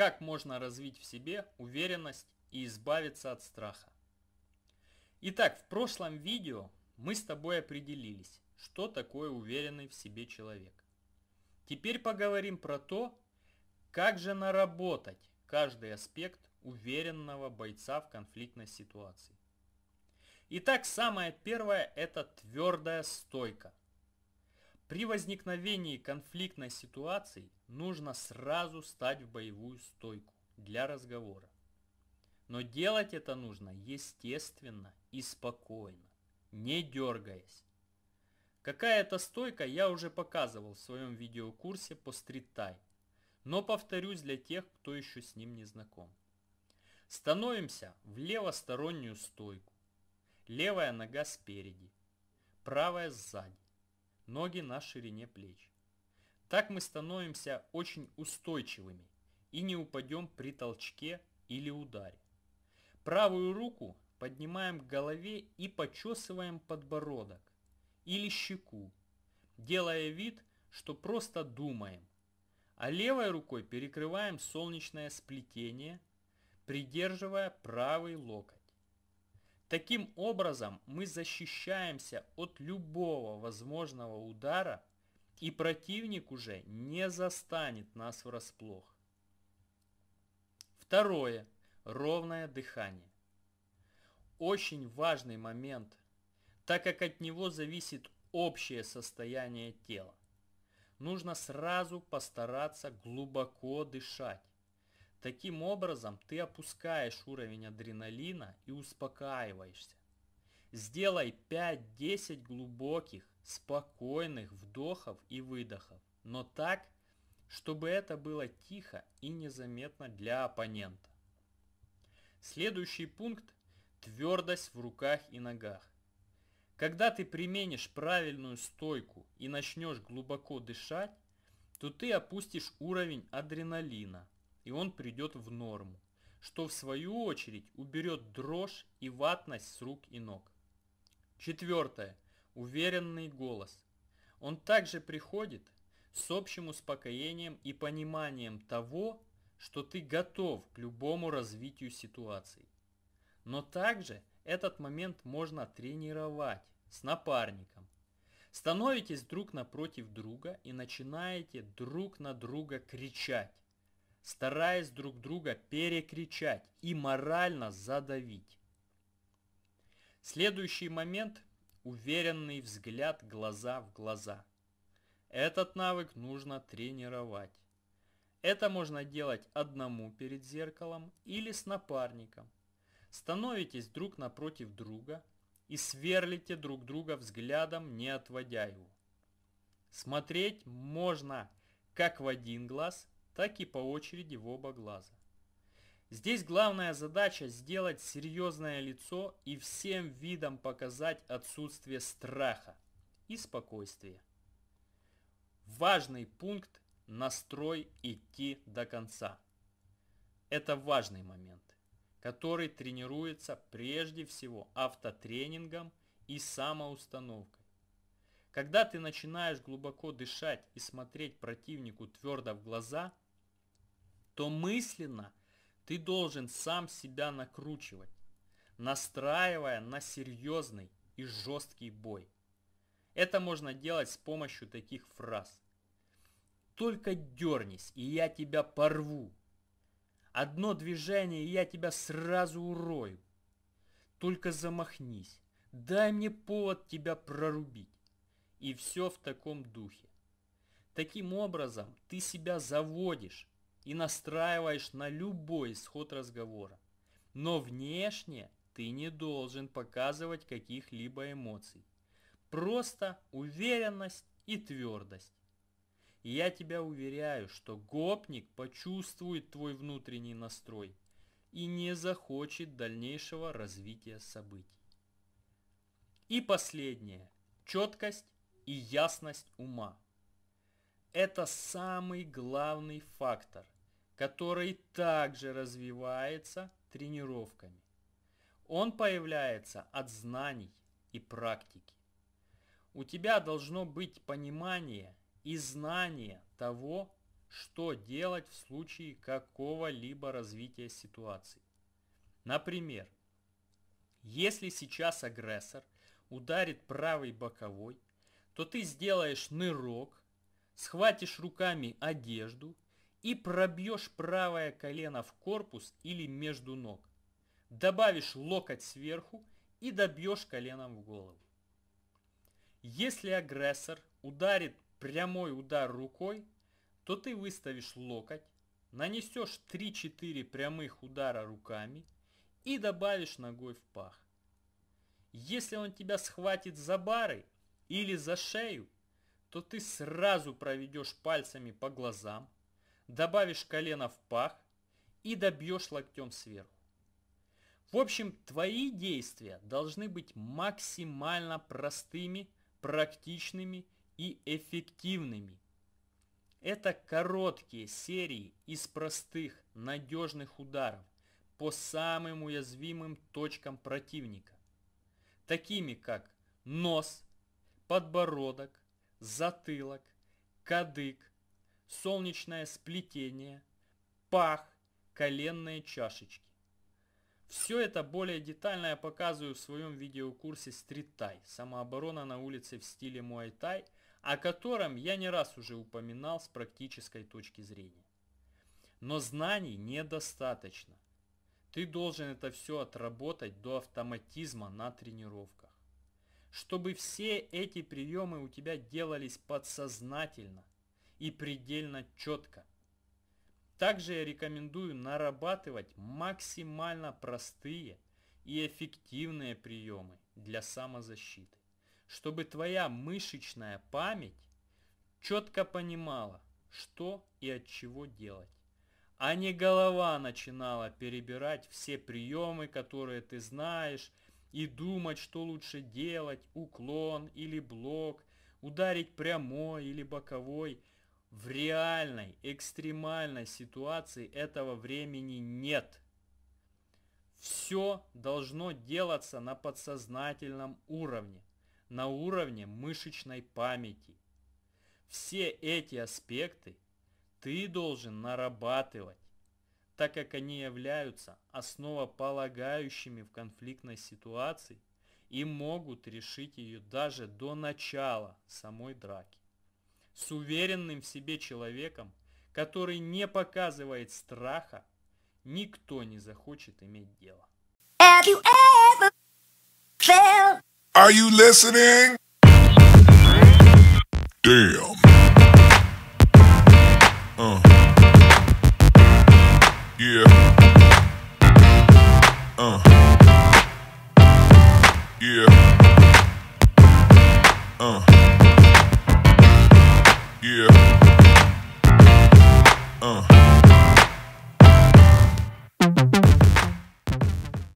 Как можно развить в себе уверенность и избавиться от страха? Итак, в прошлом видео мы с тобой определились, что такое уверенный в себе человек. Теперь поговорим про то, как же наработать каждый аспект уверенного бойца в конфликтной ситуации. Итак, самое первое – это твердая стойка. При возникновении конфликтной ситуации нужно сразу стать в боевую стойку для разговора. Но делать это нужно естественно и спокойно, не дергаясь. Какая-то стойка я уже показывал в своем видеокурсе по стрит-тай, но повторюсь для тех, кто еще с ним не знаком. Становимся в левостороннюю стойку. Левая нога спереди, правая сзади ноги на ширине плеч. Так мы становимся очень устойчивыми и не упадем при толчке или ударе. Правую руку поднимаем к голове и почесываем подбородок или щеку, делая вид, что просто думаем. А левой рукой перекрываем солнечное сплетение, придерживая правый локоть. Таким образом, мы защищаемся от любого возможного удара, и противник уже не застанет нас врасплох. Второе. Ровное дыхание. Очень важный момент, так как от него зависит общее состояние тела. Нужно сразу постараться глубоко дышать Таким образом, ты опускаешь уровень адреналина и успокаиваешься. Сделай 5-10 глубоких, спокойных вдохов и выдохов, но так, чтобы это было тихо и незаметно для оппонента. Следующий пункт – твердость в руках и ногах. Когда ты применишь правильную стойку и начнешь глубоко дышать, то ты опустишь уровень адреналина, и он придет в норму, что в свою очередь уберет дрожь и ватность с рук и ног. Четвертое. Уверенный голос. Он также приходит с общим успокоением и пониманием того, что ты готов к любому развитию ситуации. Но также этот момент можно тренировать с напарником. Становитесь друг напротив друга и начинаете друг на друга кричать стараясь друг друга перекричать и морально задавить. Следующий момент – уверенный взгляд глаза в глаза. Этот навык нужно тренировать. Это можно делать одному перед зеркалом или с напарником. Становитесь друг напротив друга и сверлите друг друга взглядом, не отводя его. Смотреть можно как в один глаз – так и по очереди в оба глаза. Здесь главная задача сделать серьезное лицо и всем видом показать отсутствие страха и спокойствия. Важный пункт – настрой идти до конца. Это важный момент, который тренируется прежде всего автотренингом и самоустановкой. Когда ты начинаешь глубоко дышать и смотреть противнику твердо в глаза – то мысленно ты должен сам себя накручивать, настраивая на серьезный и жесткий бой. Это можно делать с помощью таких фраз. Только дернись, и я тебя порву. Одно движение, и я тебя сразу урою. Только замахнись. Дай мне повод тебя прорубить. И все в таком духе. Таким образом, ты себя заводишь и настраиваешь на любой исход разговора. Но внешне ты не должен показывать каких-либо эмоций. Просто уверенность и твердость. И я тебя уверяю, что гопник почувствует твой внутренний настрой и не захочет дальнейшего развития событий. И последнее. Четкость и ясность ума. Это самый главный фактор, который также развивается тренировками. Он появляется от знаний и практики. У тебя должно быть понимание и знание того, что делать в случае какого-либо развития ситуации. Например, если сейчас агрессор ударит правый боковой, то ты сделаешь нырок схватишь руками одежду и пробьешь правое колено в корпус или между ног. Добавишь локоть сверху и добьешь коленом в голову. Если агрессор ударит прямой удар рукой, то ты выставишь локоть, нанесешь 3-4 прямых удара руками и добавишь ногой в пах. Если он тебя схватит за бары или за шею, то ты сразу проведешь пальцами по глазам, добавишь колено в пах и добьешь локтем сверху. В общем, твои действия должны быть максимально простыми, практичными и эффективными. Это короткие серии из простых, надежных ударов по самым уязвимым точкам противника, такими как нос, подбородок, затылок, кадык, солнечное сплетение, пах, коленные чашечки. Все это более детально я показываю в своем видеокурсе Street тай Самооборона на улице в стиле муай-тай», о котором я не раз уже упоминал с практической точки зрения. Но знаний недостаточно. Ты должен это все отработать до автоматизма на тренировках чтобы все эти приемы у тебя делались подсознательно и предельно четко. Также я рекомендую нарабатывать максимально простые и эффективные приемы для самозащиты, чтобы твоя мышечная память четко понимала, что и от чего делать, а не голова начинала перебирать все приемы, которые ты знаешь, и думать, что лучше делать, уклон или блок, ударить прямой или боковой. В реальной, экстремальной ситуации этого времени нет. Все должно делаться на подсознательном уровне, на уровне мышечной памяти. Все эти аспекты ты должен нарабатывать так как они являются основополагающими в конфликтной ситуации и могут решить ее даже до начала самой драки. С уверенным в себе человеком, который не показывает страха, никто не захочет иметь дело. Are you listening? Damn. Uh. Yeah. Uh. Yeah.